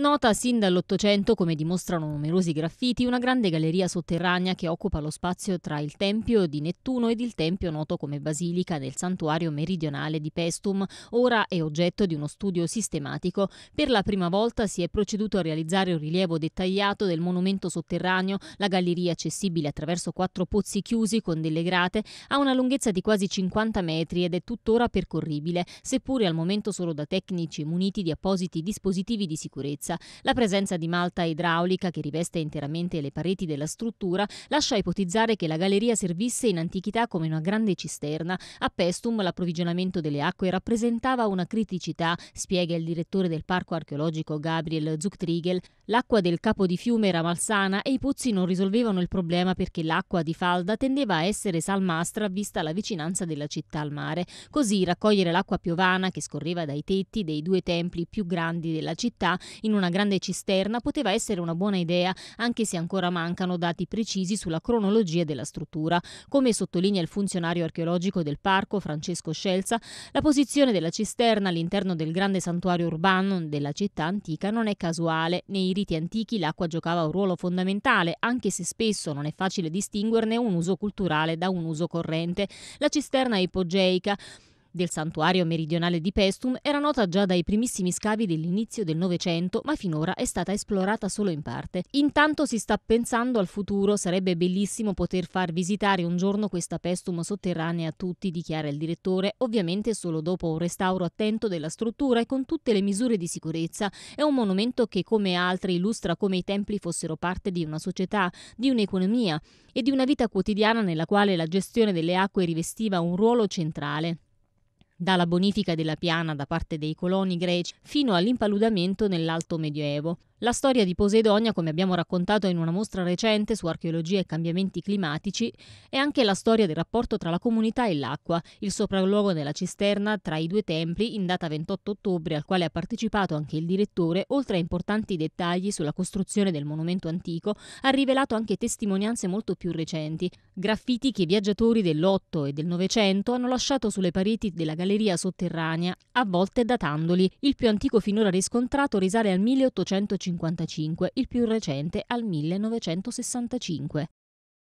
Nota sin dall'Ottocento, come dimostrano numerosi graffiti, una grande galleria sotterranea che occupa lo spazio tra il Tempio di Nettuno ed il Tempio noto come Basilica del Santuario Meridionale di Pestum, ora è oggetto di uno studio sistematico. Per la prima volta si è proceduto a realizzare un rilievo dettagliato del monumento sotterraneo, la galleria accessibile attraverso quattro pozzi chiusi con delle grate, ha una lunghezza di quasi 50 metri ed è tuttora percorribile, seppure al momento solo da tecnici muniti di appositi dispositivi di sicurezza stessa. La presenza di malta idraulica che riveste interamente le pareti della struttura lascia ipotizzare che la galleria servisse in antichità come una grande cisterna. A Pestum l'approvvigionamento delle acque rappresentava una criticità, spiega il direttore del parco archeologico Gabriel Zuchtriegel. L'acqua del capo di fiume era malsana e i pozzi non risolvevano il problema perché l'acqua di falda tendeva a essere salmastra vista la vicinanza della città al mare. Così raccogliere l'acqua piovana che scorreva dai tetti dei due templi più grandi della città in una una grande cisterna poteva essere una buona idea, anche se ancora mancano dati precisi sulla cronologia della struttura. Come sottolinea il funzionario archeologico del parco, Francesco Scelza, la posizione della cisterna all'interno del grande santuario urbano della città antica non è casuale. Nei riti antichi l'acqua giocava un ruolo fondamentale, anche se spesso non è facile distinguerne un uso culturale da un uso corrente. La cisterna ipogeica del santuario meridionale di Pestum era nota già dai primissimi scavi dell'inizio del Novecento, ma finora è stata esplorata solo in parte. Intanto si sta pensando al futuro, sarebbe bellissimo poter far visitare un giorno questa Pestum sotterranea a tutti, dichiara il direttore, ovviamente solo dopo un restauro attento della struttura e con tutte le misure di sicurezza. È un monumento che, come altri, illustra come i templi fossero parte di una società, di un'economia e di una vita quotidiana nella quale la gestione delle acque rivestiva un ruolo centrale dalla bonifica della piana da parte dei coloni greci fino all'impaludamento nell'Alto Medioevo, la storia di Posidonia, come abbiamo raccontato in una mostra recente su archeologia e cambiamenti climatici, è anche la storia del rapporto tra la comunità e l'acqua, il sopralluogo della cisterna tra i due templi in data 28 ottobre al quale ha partecipato anche il direttore, oltre a importanti dettagli sulla costruzione del monumento antico, ha rivelato anche testimonianze molto più recenti, graffiti che i viaggiatori dell'Otto e del Novecento hanno lasciato sulle pareti della galleria sotterranea, a volte datandoli. Il più antico finora riscontrato risale al 1850 1955, il più recente al 1965.